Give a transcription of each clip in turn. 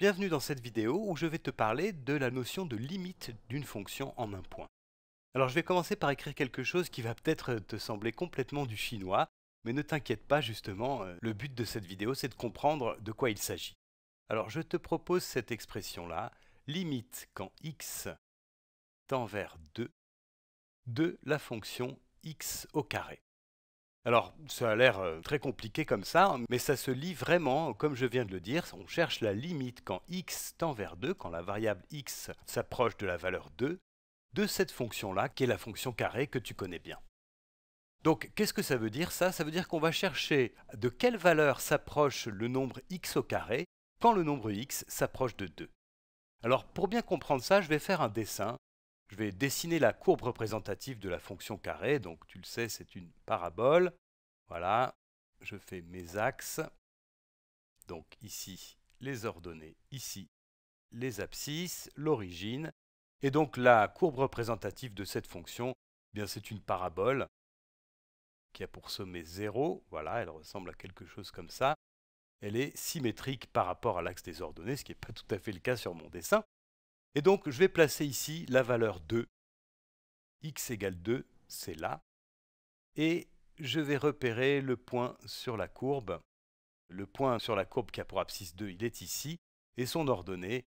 Bienvenue dans cette vidéo où je vais te parler de la notion de limite d'une fonction en un point. Alors je vais commencer par écrire quelque chose qui va peut-être te sembler complètement du chinois, mais ne t'inquiète pas justement, euh, le but de cette vidéo c'est de comprendre de quoi il s'agit. Alors je te propose cette expression-là, limite quand x tend vers 2 de la fonction x au carré. Alors, ça a l'air euh, très compliqué comme ça, mais ça se lit vraiment, comme je viens de le dire, on cherche la limite quand x tend vers 2, quand la variable x s'approche de la valeur 2, de cette fonction-là, qui est la fonction carré que tu connais bien. Donc, qu'est-ce que ça veut dire ça Ça veut dire qu'on va chercher de quelle valeur s'approche le nombre x au carré quand le nombre x s'approche de 2. Alors, pour bien comprendre ça, je vais faire un dessin je vais dessiner la courbe représentative de la fonction carrée, donc tu le sais, c'est une parabole. Voilà, je fais mes axes. Donc ici, les ordonnées, ici, les abscisses, l'origine. Et donc la courbe représentative de cette fonction, eh bien c'est une parabole qui a pour sommet 0. Voilà, elle ressemble à quelque chose comme ça. Elle est symétrique par rapport à l'axe des ordonnées, ce qui n'est pas tout à fait le cas sur mon dessin. Et donc, je vais placer ici la valeur 2. x égale 2, c'est là. Et je vais repérer le point sur la courbe. Le point sur la courbe qui a pour abscisse 2, il est ici. Et son ordonnée,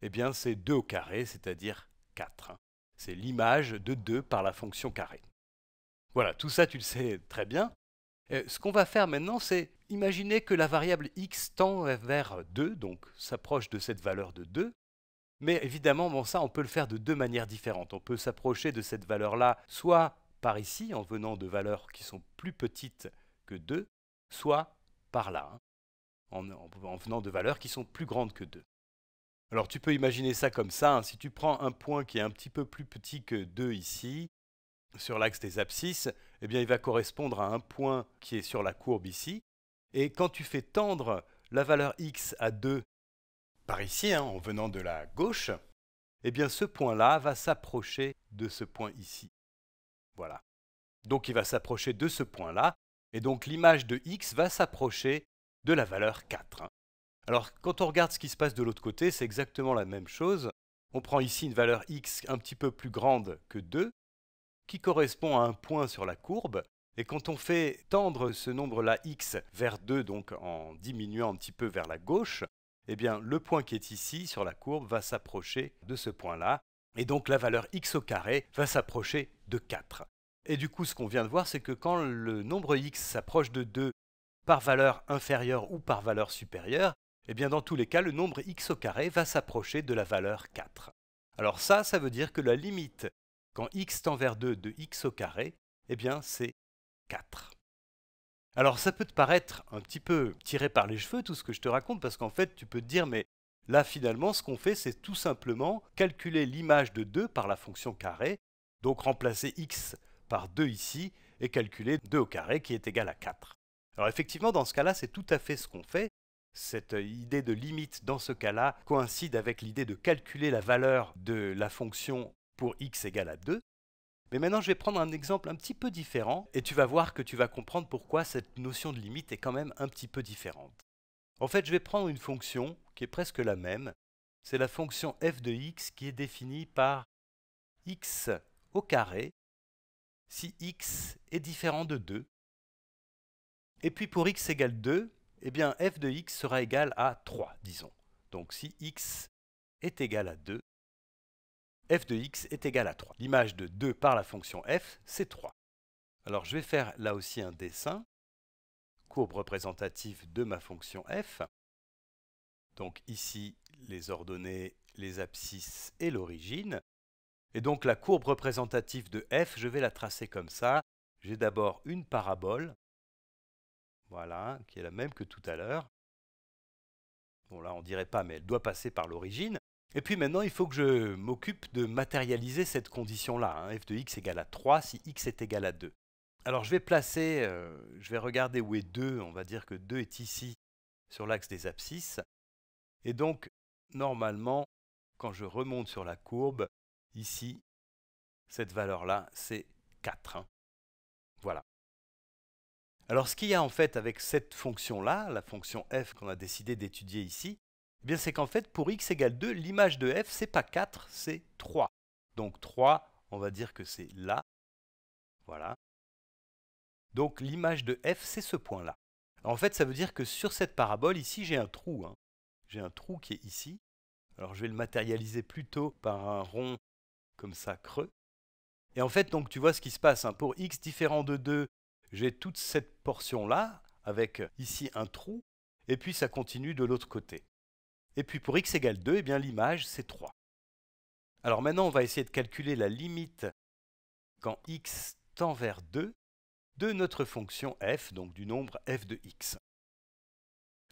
eh bien, c'est 2 au carré, c'est-à-dire 4. C'est l'image de 2 par la fonction carré. Voilà, tout ça, tu le sais très bien. Euh, ce qu'on va faire maintenant, c'est imaginer que la variable x tend vers 2, donc s'approche de cette valeur de 2. Mais évidemment, bon, ça, on peut le faire de deux manières différentes. On peut s'approcher de cette valeur-là, soit par ici, en venant de valeurs qui sont plus petites que 2, soit par là, hein, en, venant de valeurs qui sont plus grandes que 2. Alors tu peux imaginer ça comme ça, hein. si tu prends un point qui est un petit peu plus petit que 2 ici, sur l'axe des abscisses, eh bien, il va correspondre à un point qui est sur la courbe ici. Et quand tu fais tendre la valeur x à 2 par ici, hein, en venant de la gauche, eh bien ce point-là va s'approcher de ce point ici. Voilà. Donc il va s'approcher de ce point-là, et donc l'image de x va s'approcher de la valeur 4. Alors quand on regarde ce qui se passe de l'autre côté, c'est exactement la même chose. On prend ici une valeur x un petit peu plus grande que 2, qui correspond à un point sur la courbe, et quand on fait tendre ce nombre-là x vers 2, donc en diminuant un petit peu vers la gauche, eh bien le point qui est ici sur la courbe va s'approcher de ce point-là, et donc la valeur x au carré va s'approcher de 4. Et du coup, ce qu'on vient de voir, c'est que quand le nombre x s'approche de 2 par valeur inférieure ou par valeur supérieure, eh bien dans tous les cas, le nombre x au carré va s'approcher de la valeur 4. Alors ça, ça veut dire que la limite quand x tend vers 2 de x au carré, eh bien c'est 4. Alors ça peut te paraître un petit peu tiré par les cheveux tout ce que je te raconte parce qu'en fait tu peux te dire mais là finalement ce qu'on fait c'est tout simplement calculer l'image de 2 par la fonction carré, donc remplacer x par 2 ici et calculer 2 au carré qui est égal à 4. Alors effectivement dans ce cas-là c'est tout à fait ce qu'on fait. Cette euh, idée de limite dans ce cas-là coïncide avec l'idée de calculer la valeur de la fonction pour x égale à 2. Mais maintenant, je vais prendre un exemple un petit peu différent et tu vas voir que tu vas comprendre pourquoi cette notion de limite est quand même un petit peu différente. En fait, je vais prendre une fonction qui est presque la même. C'est la fonction f de x qui est définie par x au carré si x est différent de 2. Et puis pour x égale 2, eh bien f de x sera égal à 3, disons. Donc si x est égal à 2, f de x est égal à 3. L'image de 2 par la fonction f, c'est 3. Alors je vais faire là aussi un dessin, courbe représentative de ma fonction f. Donc ici, les ordonnées, les abscisses et l'origine. Et donc la courbe représentative de f, je vais la tracer comme ça. J'ai d'abord une parabole, voilà, qui est la même que tout à l'heure. Bon là, on dirait pas, mais elle doit passer par l'origine. Et puis maintenant, il faut que je m'occupe de matérialiser cette condition-là, hein. f de x égale à 3 si x est égal à 2. Alors je vais placer, euh, je vais regarder où est 2, on va dire que 2 est ici sur l'axe des abscisses. Et donc, normalement, quand je remonte sur la courbe, ici, cette valeur-là, c'est 4. Hein. Voilà. Alors ce qu'il y a en fait avec cette fonction-là, la fonction f qu'on a décidé d'étudier ici, eh bien c'est qu'en fait, pour x égale 2, l'image de f, c'est pas 4, c'est 3. Donc 3, on va dire que c'est là. Voilà. Donc l'image de f, c'est ce point-là. En fait, ça veut dire que sur cette parabole, ici, j'ai un trou. Hein. J'ai un trou qui est ici. Alors je vais le matérialiser plutôt par un rond comme ça creux. Et en fait, donc tu vois ce qui se passe. Hein. Pour x différent de 2, j'ai toute cette portion-là, avec ici un trou, et puis ça continue de l'autre côté. Et puis pour x égale 2, eh bien l'image, c'est 3. Alors maintenant, on va essayer de calculer la limite quand x tend vers 2 de notre fonction f, donc du nombre f de x.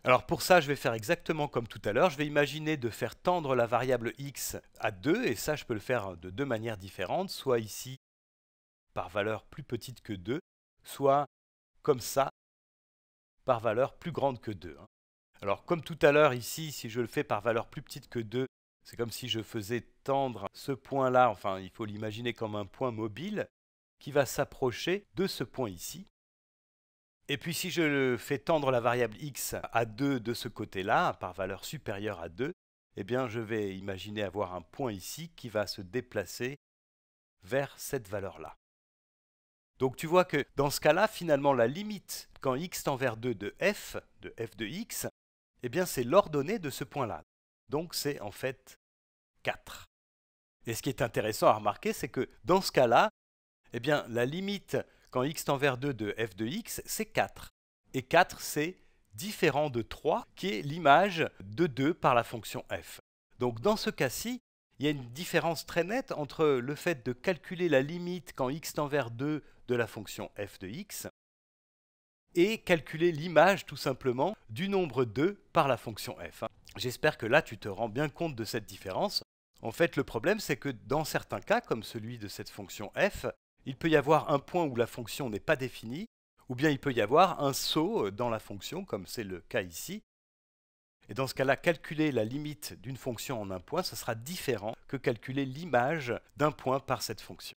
Alors pour ça, je vais faire exactement comme tout à l'heure. Je vais imaginer de faire tendre la variable x à 2, et ça, je peux le faire de deux manières différentes, soit ici par valeur plus petite que 2, soit comme ça, par valeur plus grande que 2. Alors comme tout à l'heure ici, si je le fais par valeur plus petite que 2, c'est comme si je faisais tendre ce point-là, enfin il faut l'imaginer comme un point mobile, qui va s'approcher de ce point ici. Et puis si je fais tendre la variable x à 2 de ce côté-là, par valeur supérieure à 2, eh bien je vais imaginer avoir un point ici qui va se déplacer vers cette valeur-là. Donc tu vois que dans ce cas-là, finalement, la limite quand x tend vers 2 de f, de f de x, eh bien c'est l'ordonnée de ce point-là. Donc c'est en fait 4. Et ce qui est intéressant à remarquer, c'est que dans ce cas-là, eh bien la limite quand x tend vers 2 de f de x, c'est 4. Et 4, c'est différent de 3, qui est l'image de 2 par la fonction f. Donc dans ce cas-ci, il y a une différence très nette entre le fait de calculer la limite quand x tend vers 2 de la fonction f de x et calculer l'image tout simplement du nombre 2 par la fonction f. J'espère que là tu te rends bien compte de cette différence. En fait le problème c'est que dans certains cas comme celui de cette fonction f, il peut y avoir un point où la fonction n'est pas définie ou bien il peut y avoir un saut euh, dans la fonction comme c'est le cas ici. Et dans ce cas-là, calculer la limite d'une fonction en un point, ce sera différent que calculer l'image d'un point par cette fonction.